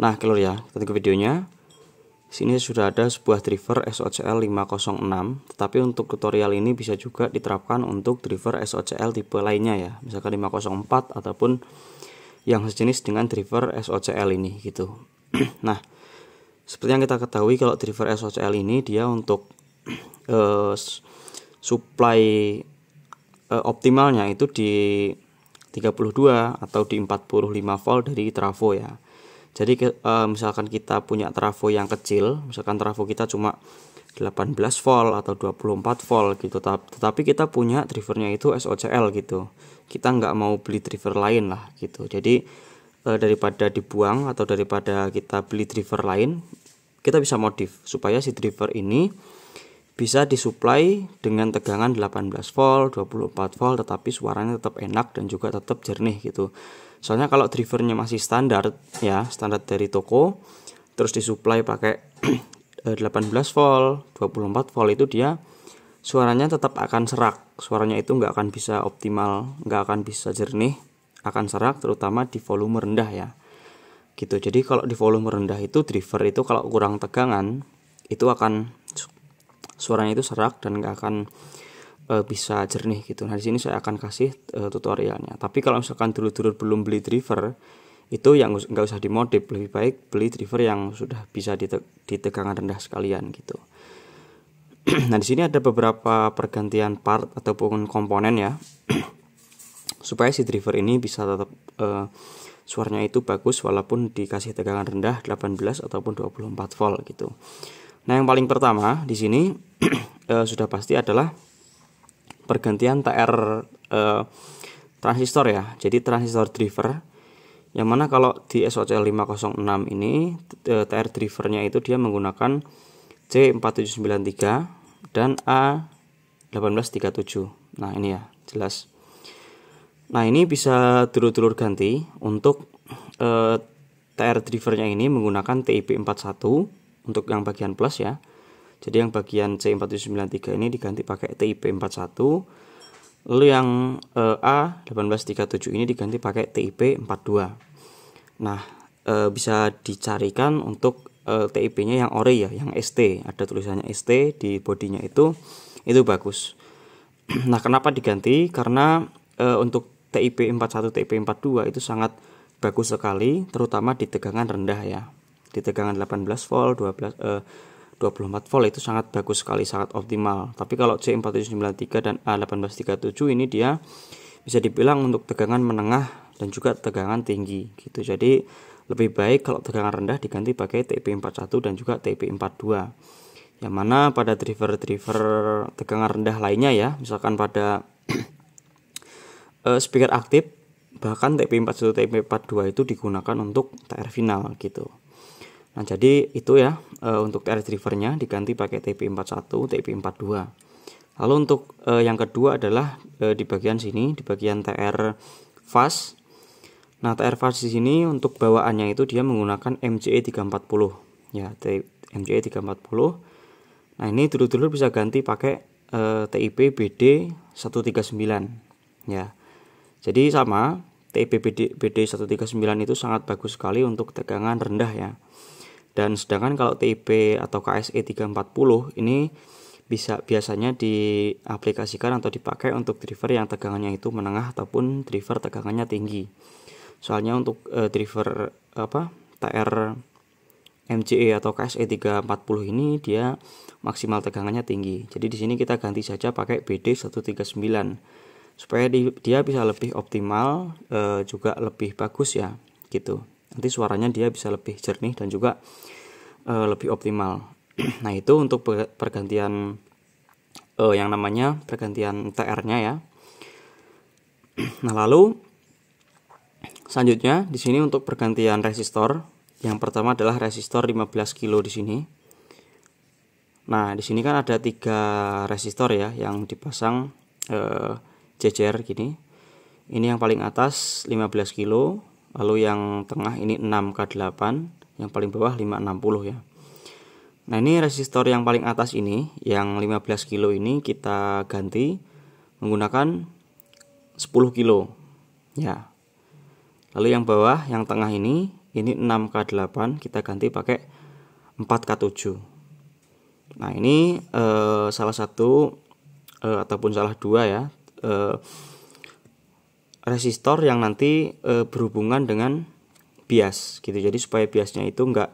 Nah, kelur ya, kita ke videonya. Sini sudah ada sebuah driver SOCL 506, tetapi untuk tutorial ini bisa juga diterapkan untuk driver SOCL tipe lainnya ya, misalkan 504 ataupun yang sejenis dengan driver SOCL ini gitu. nah, seperti yang kita ketahui kalau driver SOCL ini dia untuk eh, supply eh, optimalnya itu di 32 atau di 45 volt dari trafo ya. Jadi uh, misalkan kita punya trafo yang kecil, misalkan trafo kita cuma 18 volt atau 24 volt gitu tetapi kita punya drivernya itu SOCL gitu kita nggak mau beli driver lain lah gitu jadi e, daripada dibuang atau daripada kita beli driver lain kita bisa modif supaya si driver ini bisa disuplai dengan tegangan 18 volt 24 volt tetapi suaranya tetap enak dan juga tetap jernih gitu soalnya kalau drivernya masih standar ya standar dari toko terus disuplai pakai 18 eh, volt 24 volt itu dia suaranya tetap akan serak suaranya itu nggak akan bisa optimal nggak akan bisa jernih akan serak terutama di volume rendah ya gitu jadi kalau di volume rendah itu driver itu kalau kurang tegangan itu akan suaranya itu serak dan nggak akan Eh, bisa jernih gitu. Nah, di sini saya akan kasih uh, tutorialnya. Tapi kalau misalkan dulu-dulu belum beli driver, itu yang nggak usah dimodif, lebih baik beli driver yang sudah bisa di, tegangan rendah sekalian gitu. nah, di sini ada beberapa pergantian part ataupun komponen ya. supaya si driver ini bisa tetap uh, suaranya itu bagus walaupun dikasih tegangan rendah 18 ataupun 24 volt gitu. Nah, yang paling pertama di sini uh, sudah pasti adalah pergantian TR eh, transistor ya. Jadi transistor driver yang mana kalau di SOC506 ini TR eh, drivernya itu dia menggunakan C4793 dan A1837. Nah, ini ya, jelas. Nah, ini bisa dulur-dulur ganti untuk eh, TR drivernya ini menggunakan TIP41 untuk yang bagian plus ya jadi yang bagian C4793 ini diganti pakai TIP41. Lalu yang e, eh, A1837 ini diganti pakai TIP42. Nah, e, bisa dicarikan untuk e, eh, TIP-nya yang ori ya, yang ST. Ada tulisannya ST di bodinya itu itu bagus. nah, kenapa diganti? Karena e, untuk TIP41, TIP42 itu sangat bagus sekali terutama di tegangan rendah ya. Di tegangan 18 volt, 12 E, 24 volt itu sangat bagus sekali sangat optimal tapi kalau C4793 dan A1837 ini dia bisa dibilang untuk tegangan menengah dan juga tegangan tinggi gitu jadi lebih baik kalau tegangan rendah diganti pakai TP41 dan juga TP42 yang mana pada driver-driver tegangan rendah lainnya ya misalkan pada eh, speaker aktif bahkan TP41 TP42 itu digunakan untuk TR final gitu Nah, jadi itu ya e, untuk TRS drivernya diganti pakai TP41, TP42. Lalu untuk e, yang kedua adalah e, di bagian sini, di bagian TR fast. Nah, TR fast di sini untuk bawaannya itu dia menggunakan MCE 340 ya, MCE 340. Nah, ini dulu dulu bisa ganti pakai e, TIP BD 139 ya. Jadi sama, TIP BD 139 itu sangat bagus sekali untuk tegangan rendah ya. Dan sedangkan kalau TIP atau KSE 340 ini bisa biasanya diaplikasikan atau dipakai untuk driver yang tegangannya itu menengah ataupun driver tegangannya tinggi. Soalnya untuk uh, driver apa TR MCE atau KSE 340 ini dia maksimal tegangannya tinggi. Jadi di sini kita ganti saja pakai BD 139 supaya dia bisa lebih optimal uh, juga lebih bagus ya gitu nanti suaranya dia bisa lebih jernih dan juga e, lebih optimal nah itu untuk pergantian e, yang namanya pergantian TR-nya ya nah lalu selanjutnya di sini untuk pergantian resistor yang pertama adalah resistor 15 kilo di sini nah di sini kan ada tiga resistor ya yang dipasang e, jejer gini ini yang paling atas 15 kilo lalu yang tengah ini 6K8 yang paling bawah 560 ya nah ini resistor yang paling atas ini yang 15 kilo ini kita ganti menggunakan 10 kilo ya lalu yang bawah yang tengah ini ini 6K8 kita ganti pakai 4K7 nah ini eh, salah satu eh, ataupun salah dua ya eh, resistor yang nanti e, berhubungan dengan bias gitu jadi supaya biasnya itu enggak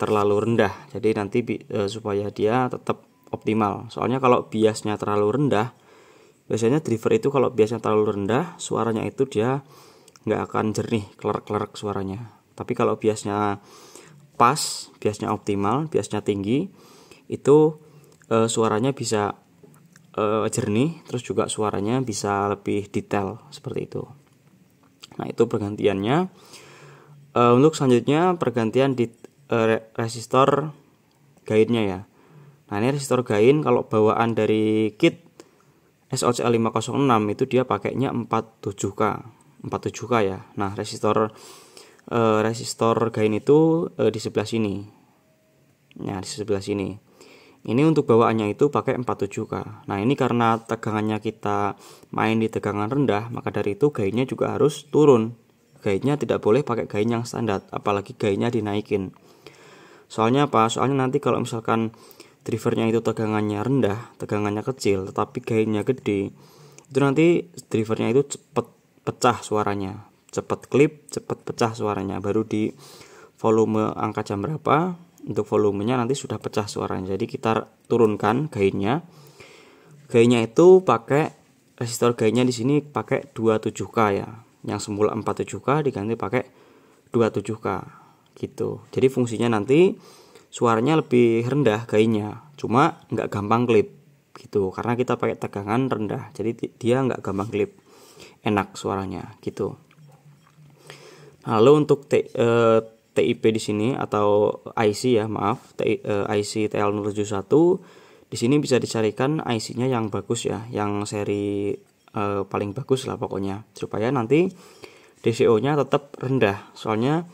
terlalu rendah jadi nanti e, supaya dia tetap optimal soalnya kalau biasnya terlalu rendah biasanya driver itu kalau biasnya terlalu rendah suaranya itu dia nggak akan jernih klerk-klerk suaranya tapi kalau biasnya pas biasnya optimal biasnya tinggi itu e, suaranya bisa uh, jernih terus juga suaranya bisa lebih detail seperti itu nah itu pergantiannya uh, untuk selanjutnya pergantian di uh, resistor gainnya ya nah ini resistor gain kalau bawaan dari kit SOCL 506 itu dia pakainya 47K 47K ya nah resistor uh, resistor gain itu uh, di sebelah sini Nah di sebelah sini ini untuk bawaannya itu pakai 47K. Nah, ini karena tegangannya kita main di tegangan rendah, maka dari itu gainnya juga harus turun. Gainnya tidak boleh pakai gain yang standar, apalagi gainnya dinaikin. Soalnya apa? Soalnya nanti kalau misalkan drivernya itu tegangannya rendah, tegangannya kecil, tetapi gainnya gede, itu nanti drivernya itu cepat pecah suaranya, Cepat klip, cepat pecah suaranya. Baru di volume angka jam berapa, untuk volumenya nanti sudah pecah suaranya jadi kita turunkan gainnya gainnya itu pakai resistor gainnya di sini pakai 27k ya yang semula 47k diganti pakai 27k gitu jadi fungsinya nanti suaranya lebih rendah gainnya cuma nggak gampang klip gitu karena kita pakai tegangan rendah jadi dia nggak gampang klip enak suaranya gitu lalu untuk te, eh, TIP di sini atau IC ya maaf IC eh, TL071 di sini bisa dicarikan IC-nya yang bagus ya yang seri uh, paling bagus lah pokoknya supaya nanti DCO-nya tetap rendah soalnya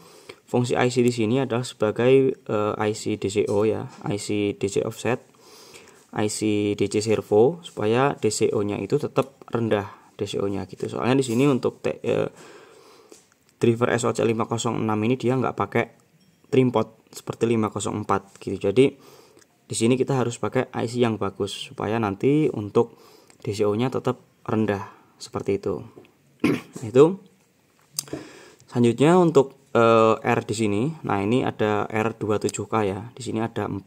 fungsi IC di sini adalah sebagai uh, eh, IC DCO ya IC DC offset IC DC servo supaya DCO-nya itu tetap rendah DCO-nya gitu soalnya di sini untuk te, uh, driver SOC 506 ini dia nggak pakai trim pot seperti 504 gitu jadi di sini kita harus pakai IC yang bagus supaya nanti untuk DCO nya tetap rendah seperti itu itu selanjutnya untuk uh, R di sini. Nah, ini ada R27K ya. Di sini ada 4.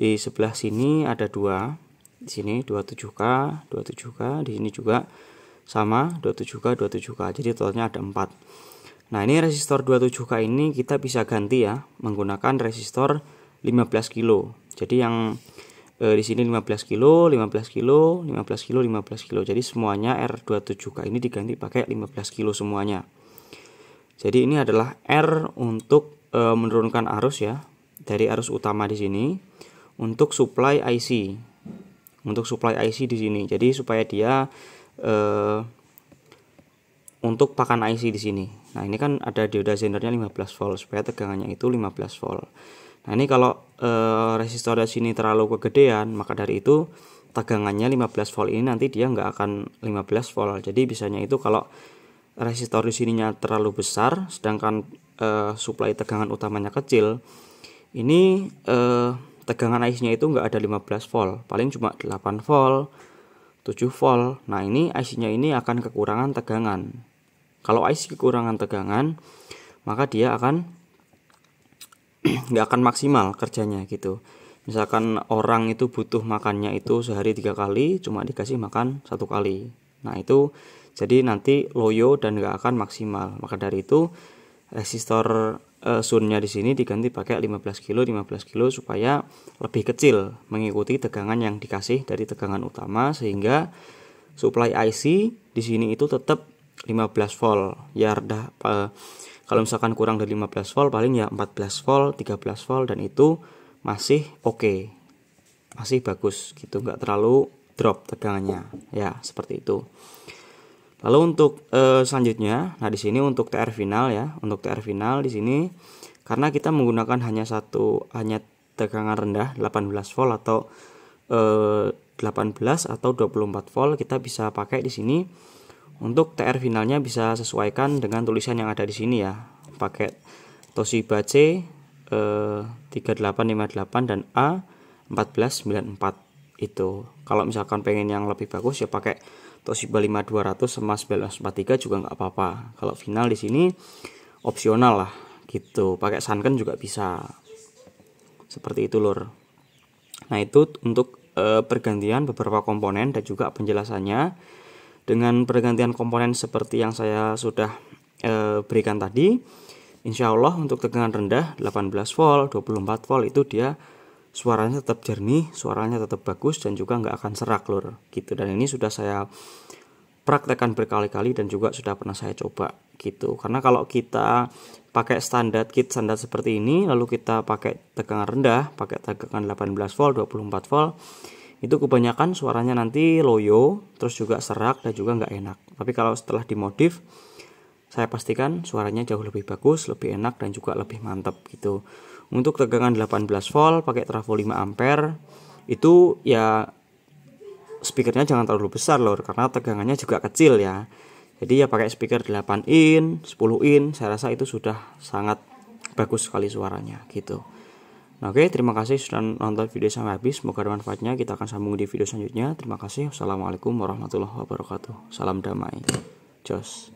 Di sebelah sini ada 2. Di sini 27K, 27K, di sini juga sama 27K, 27K. Jadi totalnya ada 4. Nah ini resistor 27K ini kita bisa ganti ya menggunakan resistor 15 kilo. Jadi yang e, di sini 15 kilo, 15 kilo, 15 kilo, 15 kilo. Jadi semuanya R27K ini diganti pakai 15 kilo semuanya. Jadi ini adalah R untuk e, menurunkan arus ya dari arus utama di sini untuk supply IC. Untuk supply IC di sini. Jadi supaya dia e, untuk pakan IC di sini. Nah, ini kan ada dioda zenernya 15 volt supaya tegangannya itu 15 volt. Nah, ini kalau e, resistor di sini terlalu kegedean, maka dari itu tegangannya 15 volt ini nanti dia nggak akan 15 volt. Jadi biasanya itu kalau resistor di sininya terlalu besar sedangkan e, eh, supply tegangan utamanya kecil, ini e, tegangan IC-nya itu nggak ada 15 volt, paling cuma 8 volt, 7 volt. Nah, ini IC-nya ini akan kekurangan tegangan. Kalau IC kekurangan tegangan, maka dia akan nggak akan maksimal kerjanya gitu. Misalkan orang itu butuh makannya itu sehari tiga kali, cuma dikasih makan satu kali. Nah itu jadi nanti loyo dan nggak akan maksimal. Maka dari itu resistor eh, sunnya di sini diganti pakai 15 kilo 15 kilo supaya lebih kecil mengikuti tegangan yang dikasih dari tegangan utama sehingga supply IC di sini itu tetap 15 volt ya rendah eh, kalau misalkan kurang dari 15 volt paling ya 14 volt 13 volt dan itu masih oke okay. masih bagus gitu nggak terlalu drop tegangannya ya seperti itu lalu untuk eh, selanjutnya nah di sini untuk TR final ya untuk TR final di sini karena kita menggunakan hanya satu hanya tegangan rendah 18 volt atau eh, 18 atau 24 volt kita bisa pakai di sini untuk TR finalnya bisa sesuaikan dengan tulisan yang ada di sini ya. Pakai Toshiba C eh, 3858 dan A 1494 itu. Kalau misalkan pengen yang lebih bagus ya pakai Toshiba 5200 sama 1943 juga nggak apa-apa. Kalau final di sini opsional lah gitu. Pakai Sanken juga bisa. Seperti itu lor. Nah, itu untuk eh, pergantian beberapa komponen dan juga penjelasannya dengan pergantian komponen seperti yang saya sudah e, berikan tadi insya Allah untuk tegangan rendah 18 volt 24 volt itu dia suaranya tetap jernih suaranya tetap bagus dan juga nggak akan serak lur gitu dan ini sudah saya praktekkan berkali-kali dan juga sudah pernah saya coba gitu karena kalau kita pakai standar kit standar seperti ini lalu kita pakai tegangan rendah pakai tegangan 18 volt 24 volt itu kebanyakan suaranya nanti loyo terus juga serak dan juga nggak enak tapi kalau setelah dimodif saya pastikan suaranya jauh lebih bagus lebih enak dan juga lebih mantap gitu untuk tegangan 18 volt pakai trafo 5 ampere itu ya speakernya jangan terlalu besar loh karena tegangannya juga kecil ya jadi ya pakai speaker 8 in 10 in saya rasa itu sudah sangat bagus sekali suaranya gitu Oke, terima kasih sudah nonton video sampai habis. Semoga bermanfaatnya. Kita akan sambung di video selanjutnya. Terima kasih. Wassalamualaikum warahmatullahi wabarakatuh. Salam damai. Jos.